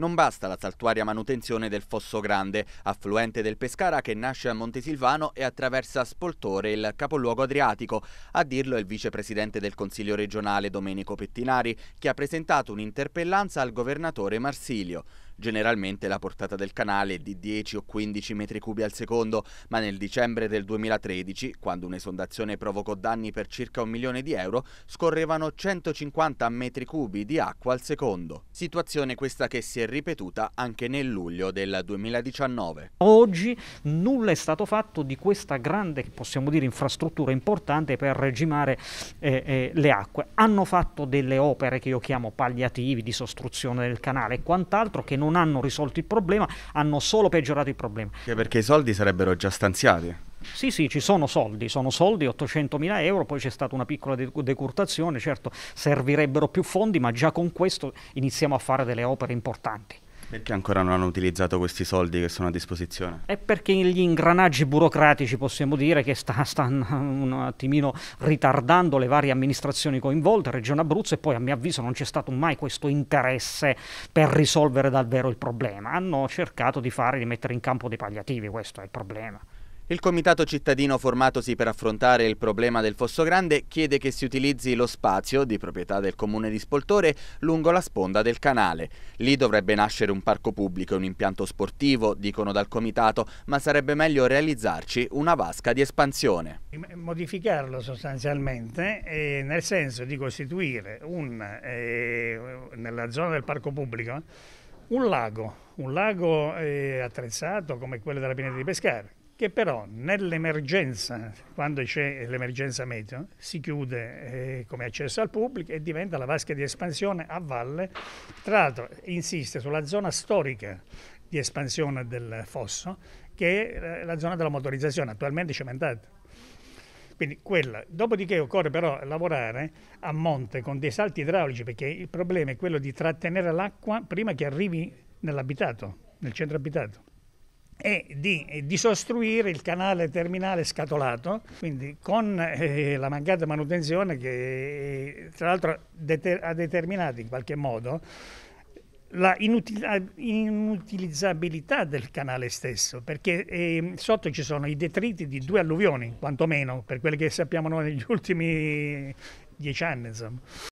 Non basta la saltuaria manutenzione del Fosso Grande, affluente del Pescara che nasce a Montesilvano e attraversa Spoltore, il capoluogo adriatico. A dirlo è il vicepresidente del Consiglio regionale Domenico Pettinari, che ha presentato un'interpellanza al governatore Marsilio. Generalmente la portata del canale è di 10 o 15 metri cubi al secondo, ma nel dicembre del 2013, quando un'esondazione provocò danni per circa un milione di euro, scorrevano 150 metri cubi di acqua al secondo. Situazione questa che si è ripetuta anche nel luglio del 2019. Oggi nulla è stato fatto di questa grande, possiamo dire, infrastruttura importante per regimare eh, eh, le acque. Hanno fatto delle opere che io chiamo palliativi, di sostruzione del canale e quant'altro che non non hanno risolto il problema, hanno solo peggiorato il problema. Che perché i soldi sarebbero già stanziati. Sì, sì, ci sono soldi, sono soldi, 800 mila euro, poi c'è stata una piccola decurtazione, certo servirebbero più fondi, ma già con questo iniziamo a fare delle opere importanti. Perché ancora non hanno utilizzato questi soldi che sono a disposizione? È perché gli ingranaggi burocratici, possiamo dire, che sta, stanno un attimino ritardando le varie amministrazioni coinvolte, Regione Abruzzo, e poi a mio avviso non c'è stato mai questo interesse per risolvere davvero il problema. Hanno cercato di fare, di mettere in campo dei palliativi, questo è il problema. Il comitato cittadino formatosi per affrontare il problema del Fosso Grande chiede che si utilizzi lo spazio di proprietà del comune di Spoltore lungo la sponda del canale. Lì dovrebbe nascere un parco pubblico e un impianto sportivo, dicono dal comitato, ma sarebbe meglio realizzarci una vasca di espansione. Modificarlo sostanzialmente eh, nel senso di costituire un, eh, nella zona del parco pubblico un lago, un lago eh, attrezzato come quello della pineta di Pescara che però nell'emergenza, quando c'è l'emergenza meteo, si chiude eh, come accesso al pubblico e diventa la vasca di espansione a valle. Tra l'altro insiste sulla zona storica di espansione del fosso, che è eh, la zona della motorizzazione, attualmente cementata. Quindi quella. Dopodiché occorre però lavorare a monte con dei salti idraulici, perché il problema è quello di trattenere l'acqua prima che arrivi nell'abitato, nel centro abitato e di disostruire il canale terminale scatolato, quindi con eh, la mancata manutenzione che eh, tra l'altro deter ha determinato in qualche modo la inutilizzabilità del canale stesso, perché eh, sotto ci sono i detriti di due alluvioni, quantomeno, per quelle che sappiamo noi negli ultimi dieci anni. Insomma.